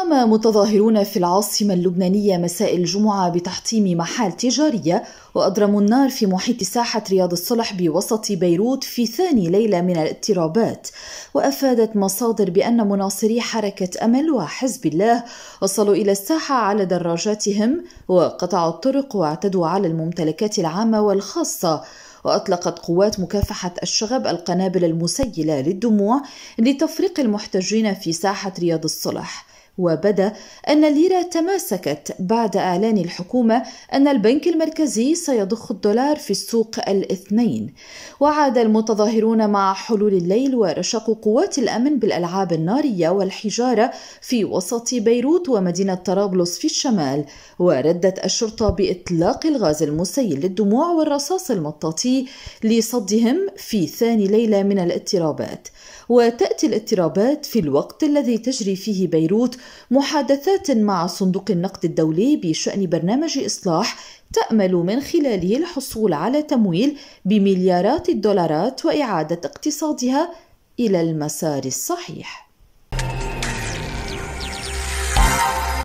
قام متظاهرون في العاصمة اللبنانية مساء الجمعة بتحطيم محال تجارية وأضرموا النار في محيط ساحة رياض الصلح بوسط بيروت في ثاني ليلة من الاضطرابات وأفادت مصادر بأن مناصري حركة أمل وحزب الله وصلوا إلى الساحة على دراجاتهم وقطعوا الطرق واعتدوا على الممتلكات العامة والخاصة وأطلقت قوات مكافحة الشغب القنابل المسيلة للدموع لتفريق المحتجين في ساحة رياض الصلح وبدا أن الليرة تماسكت بعد إعلان الحكومة أن البنك المركزي سيضخ الدولار في السوق الاثنين وعاد المتظاهرون مع حلول الليل ورشقوا قوات الأمن بالألعاب النارية والحجارة في وسط بيروت ومدينة طرابلس في الشمال وردت الشرطة بإطلاق الغاز المسيل للدموع والرصاص المطاطي لصدهم في ثاني ليلة من الاضطرابات وتأتي الاضطرابات في الوقت الذي تجري فيه بيروت محادثات مع صندوق النقد الدولي بشأن برنامج إصلاح تأمل من خلاله الحصول على تمويل بمليارات الدولارات وإعادة اقتصادها إلى المسار الصحيح